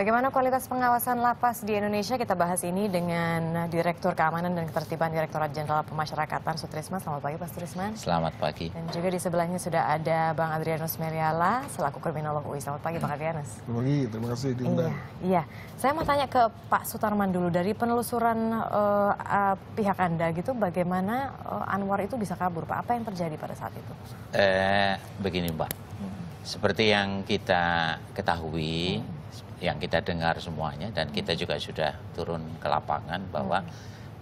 Bagaimana kualitas pengawasan lapas di Indonesia? Kita bahas ini dengan Direktur Keamanan dan Ketertiban Direktorat Jenderal Pemasyarakatan Sutrisma. Selamat pagi Pak Sutrisman. Selamat pagi. Dan juga di sebelahnya sudah ada Bang Adrianus Meriala selaku kriminolog UI. Selamat pagi Bang Adrianus. Selamat pagi, terima kasih diundang. Iya, iya. Saya mau tanya ke Pak Sutarman dulu dari penelusuran uh, uh, pihak Anda gitu bagaimana uh, Anwar itu bisa kabur Pak? Apa yang terjadi pada saat itu? Eh, begini Pak. Hmm. Seperti yang kita ketahui, hmm yang kita dengar semuanya dan hmm. kita juga sudah turun ke lapangan bahwa hmm.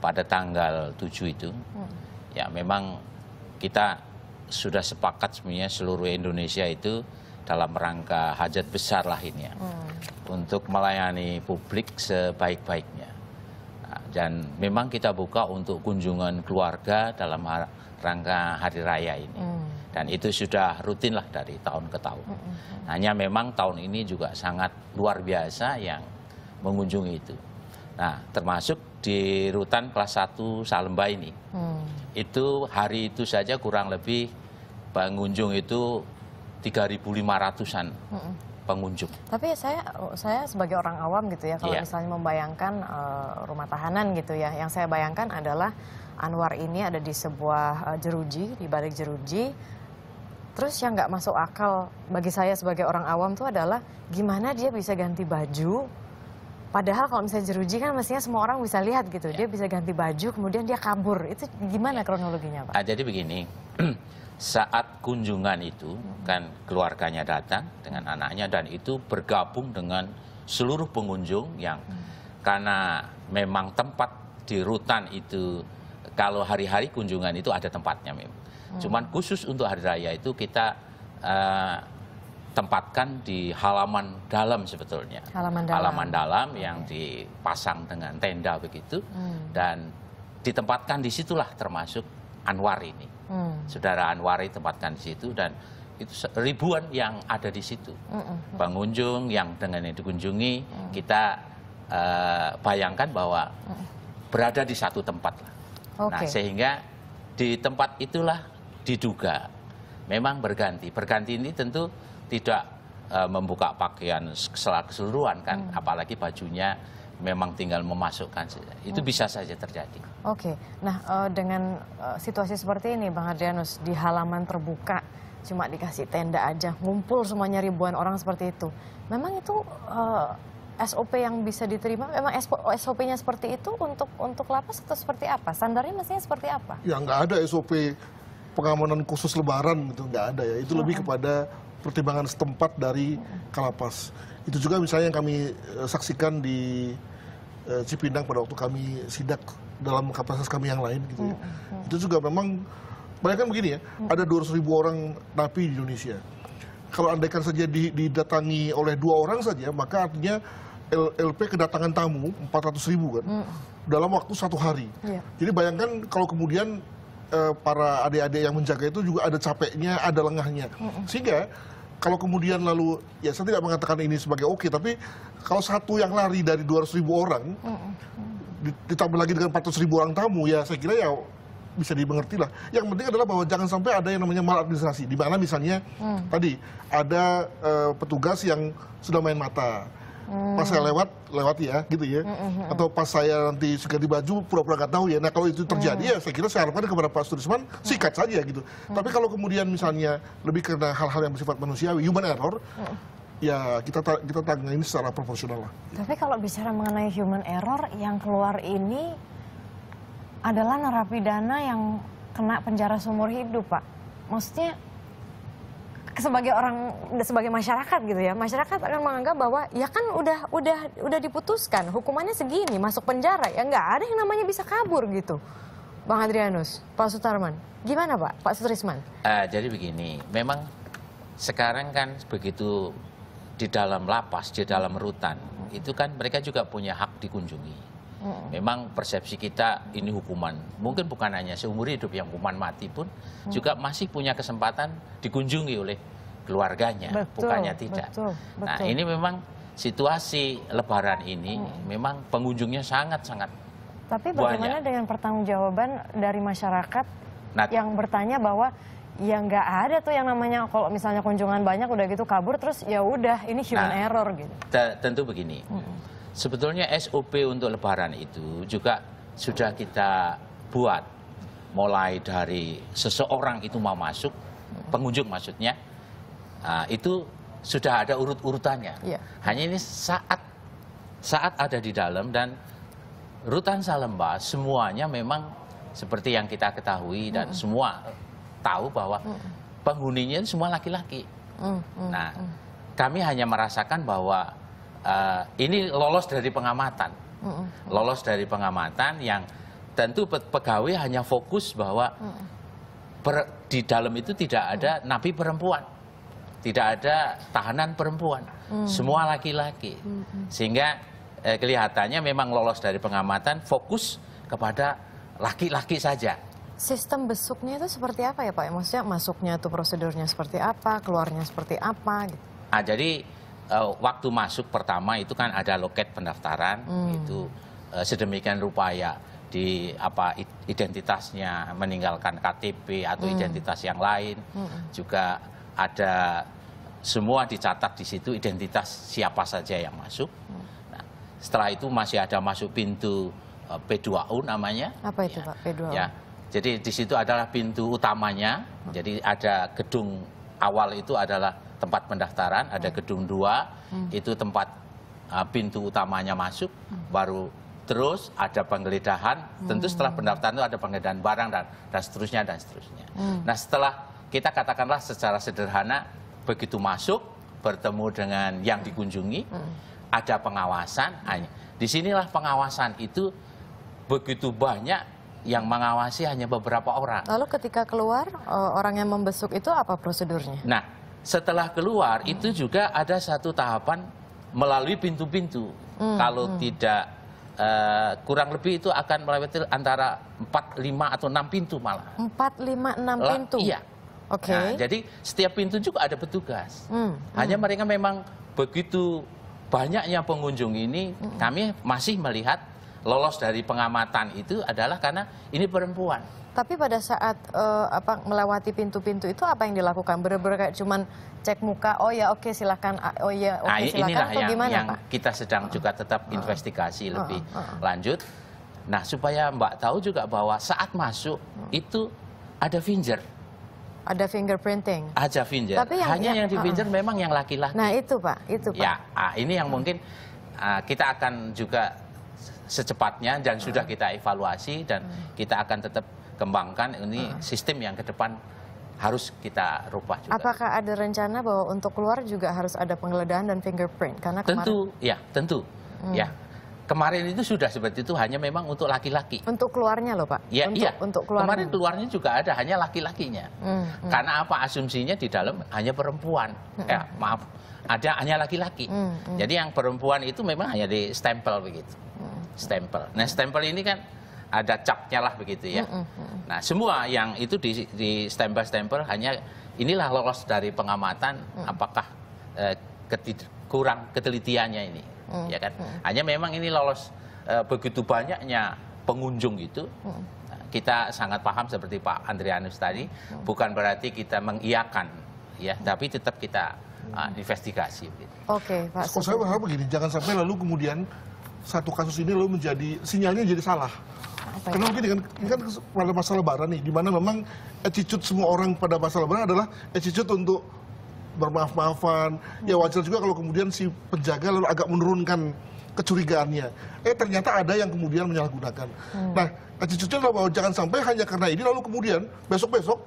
pada tanggal 7 itu hmm. ya memang kita sudah sepakat sebenarnya seluruh Indonesia itu dalam rangka hajat besar lah ini ya hmm. untuk melayani publik sebaik-baiknya nah, dan memang kita buka untuk kunjungan keluarga dalam rangka hari raya ini. Hmm. Dan itu sudah rutin lah dari tahun ke tahun. Hanya memang tahun ini juga sangat luar biasa yang mengunjungi itu. Nah, termasuk di rutan kelas 1 Salemba ini. Hmm. Itu hari itu saja kurang lebih pengunjung itu 3.500-an. pengunjung. Tapi saya saya sebagai orang awam gitu ya kalau yeah. misalnya membayangkan uh, rumah tahanan gitu ya, yang saya bayangkan adalah Anwar ini ada di sebuah eh, jeruji, di balik jeruji Terus yang nggak masuk akal bagi saya sebagai orang awam tuh adalah gimana dia bisa ganti baju. Padahal kalau misalnya jeruji kan mestinya semua orang bisa lihat gitu. Ya. Dia bisa ganti baju kemudian dia kabur. Itu gimana kronologinya Pak? Ah, jadi begini, saat kunjungan itu hmm. kan keluarganya datang dengan anaknya dan itu bergabung dengan seluruh pengunjung yang hmm. karena memang tempat di rutan itu kalau hari-hari kunjungan itu ada tempatnya memang. Hmm. Cuman khusus untuk hari raya itu kita uh, tempatkan di halaman dalam sebetulnya. Halaman dalam. Halaman dalam yang okay. dipasang dengan tenda begitu hmm. dan ditempatkan disitulah termasuk Anwar ini. Hmm. Saudara Anwar ditempatkan di situ dan itu ribuan yang ada di situ. Hmm. hmm, hmm. Pengunjung yang dengan yang dikunjungi hmm. kita uh, bayangkan bahwa hmm. berada di satu tempat Okay. Nah sehingga di tempat itulah diduga memang berganti. Berganti ini tentu tidak e, membuka pakaian secara keseluruhan kan, hmm. apalagi bajunya memang tinggal memasukkan saja. Itu hmm. bisa saja terjadi. Oke, nah e, dengan e, situasi seperti ini Bang Adrianus, di halaman terbuka cuma dikasih tenda aja, ngumpul semuanya ribuan orang seperti itu. Memang itu SOP yang bisa diterima memang SOP-nya oh, seperti itu untuk untuk lapas atau seperti apa? Standarnya mestinya seperti apa? Ya nggak ada SOP pengamanan khusus lebaran itu nggak ada ya itu lebih kepada pertimbangan setempat dari Kalapas itu juga misalnya yang kami eh, saksikan di eh, Cipindang Cipinang pada waktu kami sidak dalam kapasitas kami yang lain gitu ya. itu juga memang mereka begini ya ada 200 ribu orang napi di Indonesia kalau andaikan saja didatangi oleh dua orang saja maka artinya LP kedatangan tamu 400 ribu kan dalam waktu satu hari. Yeah. Jadi bayangkan kalau kemudian eh, para adik-adik yang menjaga itu juga ada capeknya, ada lengahnya. Sehingga kalau kemudian lalu ya saya tidak mengatakan ini sebagai oke, okay, tapi kalau satu yang lari dari 200 ribu orang ditambah lagi dengan 400 ribu orang tamu ya saya kira ya bisa dimengerti lah. Yang penting adalah bahwa jangan sampai ada yang namanya maladministrasi. Di mana misalnya hmm. tadi ada uh, petugas yang sudah main mata, Hmm. Pas saya lewat, lewati ya, gitu ya. Hmm, hmm, Atau pas saya nanti ganti baju, pura-pura nggak tahu ya. Nah kalau itu terjadi ya, saya kira saya harapkan kepada Pak Sudirman sikat saja gitu. Tapi kalau kemudian misalnya lebih karena hal-hal yang bersifat manusiawi, human error, ya kita kita tangani secara proporsional lah. Tapi kalau bicara mengenai human error yang keluar ini adalah narapidana yang kena penjara seumur hidup, Pak. Maksudnya sebagai orang sebagai masyarakat gitu ya masyarakat akan menganggap bahwa ya kan udah udah udah diputuskan hukumannya segini masuk penjara ya nggak ada yang namanya bisa kabur gitu Bang Adrianus Pak Sutarman gimana Pak Pak Sutrisman uh, jadi begini memang sekarang kan begitu di dalam lapas di dalam rutan itu kan mereka juga punya hak dikunjungi Hmm. Memang persepsi kita ini hukuman. Mungkin bukan hanya seumur hidup yang hukuman mati pun hmm. juga masih punya kesempatan dikunjungi oleh keluarganya, betul, bukannya tidak. Betul, nah, betul. Nah, ini memang situasi lebaran ini hmm. memang pengunjungnya sangat-sangat Tapi bagaimana banyak. dengan pertanggungjawaban dari masyarakat nah, yang bertanya bahwa ya nggak ada tuh yang namanya kalau misalnya kunjungan banyak udah gitu kabur terus ya udah ini human nah, error gitu. Tentu begini. Hmm. Sebetulnya SOP untuk lebaran itu juga sudah kita buat. Mulai dari seseorang itu mau masuk, pengunjung maksudnya, ah, itu sudah ada urut-urutannya. Yeah. Hanya ini saat saat ada di dalam dan rutan Salemba semuanya memang seperti yang kita ketahui dan mm. semua tahu bahwa penghuninya semua laki-laki. Mm. Nah, kami hanya merasakan bahwa uh, ini lolos dari pengamatan, mm -mm. lolos dari pengamatan yang tentu pegawai hanya fokus bahwa mm per, di dalam itu tidak ada napi perempuan, tidak ada tahanan perempuan, mm. semua laki-laki, sehingga eh, kelihatannya memang lolos dari pengamatan fokus kepada laki-laki saja. Sistem besuknya itu seperti apa ya Pak? Maksudnya masuknya itu prosedurnya seperti apa, keluarnya seperti apa? Gitu. Ah, jadi uh, waktu masuk pertama itu kan ada loket pendaftaran hmm. itu uh, eh, sedemikian ya di apa identitasnya meninggalkan KTP atau hmm. identitas yang lain hmm. juga ada semua dicatat di situ identitas siapa saja yang masuk. Hmm. Nah, setelah itu masih ada masuk pintu uh, eh, P2U namanya. Apa itu ya. Pak P2U? Ya. Jadi di situ adalah pintu utamanya. Hmm. Jadi ada gedung awal itu adalah tempat pendaftaran, ada gedung dua, hmm. itu tempat uh, pintu utamanya masuk, hmm. baru terus ada penggeledahan, hmm. tentu setelah pendaftaran itu ada penggeledahan barang dan dan seterusnya dan seterusnya. Hmm. Nah setelah kita katakanlah secara sederhana begitu masuk bertemu dengan yang dikunjungi, hmm. ada pengawasan, disinilah pengawasan itu begitu banyak yang mengawasi hanya beberapa orang. Lalu ketika keluar eh, orang yang membesuk itu apa prosedurnya? Nah, setelah keluar hmm. itu juga ada satu tahapan melalui pintu-pintu. Hmm. Kalau hmm. tidak uh, kurang lebih itu akan melewati antara 4, 5 atau 6 pintu malah. 4, 5, 6 pintu. Iya. Oke. Okay. Nah, jadi setiap pintu juga ada petugas. Hmm. Hanya hmm. mereka memang begitu banyaknya pengunjung ini hmm. kami masih melihat lolos dari pengamatan itu adalah karena ini perempuan. Tapi pada saat uh, apa melewati pintu-pintu itu apa yang dilakukan? Bener-bener kayak cuman cek muka, oh ya oke okay, silakan, ah, oh ya oke okay, nah, silakan atau yang, gimana yang Pak? kita sedang uh, juga tetap uh, investigasi uh, lebih uh, uh, lanjut. Nah supaya Mbak tahu juga bahwa saat masuk uh. itu ada finger. Ada fingerprinting. Ada finger. Tapi yang, hanya yang, yang di finger memang yang laki-laki. Nah itu Pak, itu Pak. Ya, ah, ini yang uh. mungkin ah, kita akan juga secepatnya dan hmm. sudah kita evaluasi dan hmm. kita akan tetap kembangkan ini hmm. sistem yang ke depan harus kita rubah juga. Apakah ada rencana bahwa untuk keluar juga harus ada penggeledahan dan fingerprint? Karena kemarin... tentu, ya tentu, hmm. ya Kemarin itu sudah seperti itu hanya memang untuk laki-laki. Untuk keluarnya loh Pak? Ya, untuk, iya. Untuk keluarnya. Kemarin keluarnya juga ada, hanya laki-lakinya. Hmm, hmm. Karena apa asumsinya di dalam hanya perempuan. Hmm, ya, hmm. maaf, ada hanya laki-laki. Hmm, hmm. Jadi yang perempuan itu memang hanya di stempel begitu. Hmm. Stempel. Nah stempel ini kan ada capnya lah begitu ya. Mm hmm. Nah semua yang itu di, di stempel stempel hanya inilah lolos dari pengamatan mm. apakah eh, ketid, kurang ketelitiannya ini. Iya kan? hmm. ya kan? Hmm. Hanya memang ini lolos e, begitu banyaknya pengunjung itu. Hmm. Kita sangat paham seperti Pak Andrianus tadi, hmm. bukan berarti kita mengiakan, ya, hmm. tapi tetap kita uh, investigasi. Gitu. Oke, okay, Pak. Kalau saya berharap begini, jangan sampai lalu kemudian satu kasus ini lalu menjadi sinyalnya jadi salah. Apa ya? Karena mungkin dengan ini kan pada masa lebaran nih, di mana memang attitude semua orang pada masa lebaran adalah attitude untuk bermaaf-maafan. Ya wajar juga kalau kemudian si penjaga lalu agak menurunkan kecurigaannya. Eh ternyata ada yang kemudian menyalahgunakan. Hmm. Nah, cucunya adalah bahwa jangan sampai hanya karena ini lalu kemudian besok-besok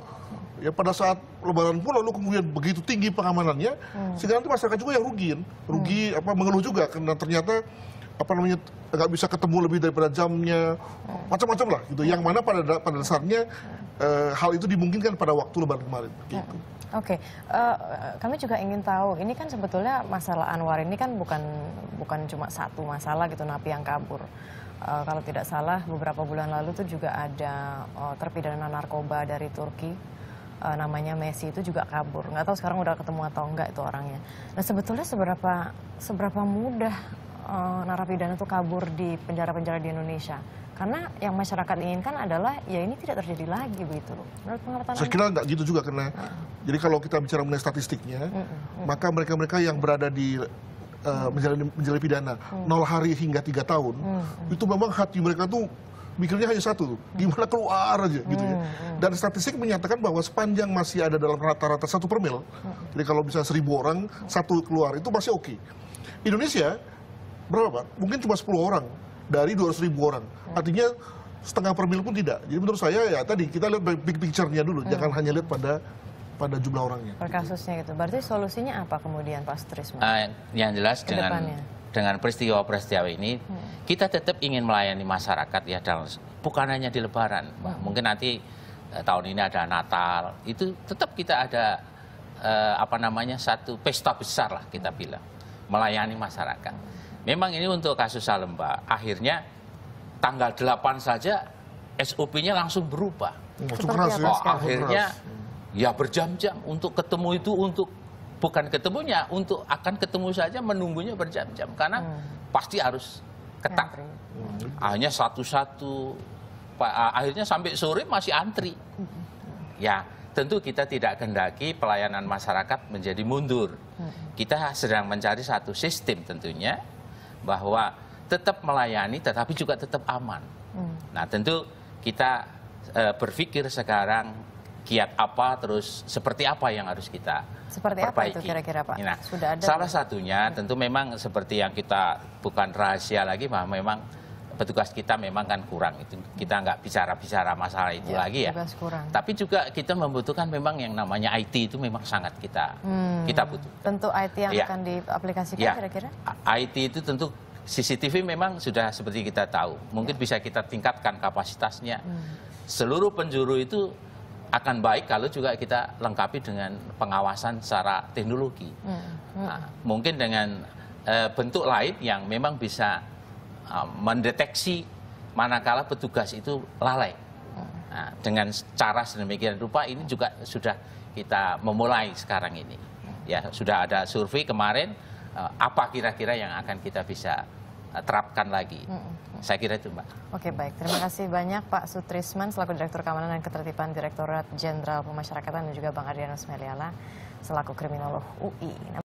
ya pada saat lebaran pun lalu kemudian begitu tinggi pengamanannya hmm. sehingga nanti masyarakat juga yang rugi rugi hmm. apa mengeluh juga karena ternyata apa namanya nggak bisa ketemu lebih daripada jamnya macam-macam lah gitu yang mana pada pada dasarnya eh, hal itu dimungkinkan pada waktu lebaran kemarin ya. gitu. Oke, okay. uh, eh, kami juga ingin tahu ini kan sebetulnya masalah Anwar ini kan bukan bukan cuma satu masalah gitu napi yang kabur. Uh, kalau tidak salah beberapa bulan lalu tuh juga ada uh, terpidana narkoba dari Turki uh, namanya Messi itu juga kabur. Nggak tahu sekarang udah ketemu atau enggak itu orangnya. Nah sebetulnya seberapa seberapa mudah uh, narapidana itu kabur di penjara-penjara di Indonesia. Karena yang masyarakat inginkan adalah ya ini tidak terjadi lagi begitu loh. Menurut pengamatan Saya kira nggak gitu juga karena uh. jadi kalau kita bicara mengenai statistiknya, uh, uh, maka mereka-mereka yang berada di uh, menjalani, menjalani pidana mm. nol hari hingga tiga tahun, itu memang hati mereka tuh mikirnya hanya satu tuh, mm. gimana keluar aja gitu ya. Dan statistik menyatakan bahwa sepanjang masih ada dalam rata-rata satu per mil, jadi kalau bisa seribu orang satu keluar itu masih oke. Okay. Indonesia berapa? Mungkin cuma 10 orang dari 200 ribu orang. Artinya setengah per mil pun tidak. Jadi menurut saya ya tadi kita lihat big picture-nya dulu, hmm. jangan hanya lihat pada pada jumlah orangnya. Per kasusnya gitu. Berarti solusinya apa kemudian Pak Strisma? Uh, yang jelas dengan dengan peristiwa-peristiwa ini hmm. kita tetap ingin melayani masyarakat ya dalam bukan hanya di lebaran. Hmm. Mungkin nanti eh, tahun ini ada Natal, itu tetap kita ada eh, apa namanya satu pesta besar lah kita bilang melayani masyarakat. Hmm. Memang ini untuk kasus Salemba. Akhirnya tanggal 8 saja SOP-nya langsung berubah. Oh, oh, akhirnya ya berjam-jam untuk ketemu itu untuk bukan ketemunya untuk akan ketemu saja menunggunya berjam-jam karena hmm. pasti harus ketat. Hmm. Akhirnya satu-satu akhirnya sampai sore masih antri. Hmm. Ya, tentu kita tidak kendaki pelayanan masyarakat menjadi mundur. Hmm. Kita sedang mencari satu sistem tentunya bahwa tetap melayani tetapi juga tetap aman. Hmm. Nah tentu kita e, berpikir sekarang kiat apa terus seperti apa yang harus kita seperti perbaiki. apa itu kira-kira Pak? Nah, Sudah ada salah satunya hmm. tentu memang seperti yang kita bukan rahasia lagi bahwa memang petugas kita memang kan kurang itu kita nggak bicara-bicara masalah itu ya, lagi ya. Kurang. Tapi juga kita membutuhkan memang yang namanya IT itu memang sangat kita hmm. kita butuh. Tentu IT yang ya. akan diaplikasikan ya. kira-kira? IT itu tentu CCTV memang sudah seperti kita tahu. Mungkin ya. bisa kita tingkatkan kapasitasnya. Hmm. Seluruh penjuru itu akan baik kalau juga kita lengkapi dengan pengawasan secara teknologi. Hmm. Hmm. Nah, mungkin dengan eh, bentuk lain yang memang bisa Ah, mendeteksi manakala petugas itu lalai. Nah, dengan cara sedemikian rupa ini juga sudah kita memulai sekarang ini. Ya, sudah ada survei kemarin eh, apa kira-kira yang akan kita bisa eh, terapkan lagi. Saya kira itu, Mbak. Oke, baik. Terima kasih banyak Pak Sutrisman selaku Direktur Keamanan dan Ketertiban Direktorat Jenderal Pemasyarakatan dan juga Bang Adrianus Meliala selaku kriminolog UI.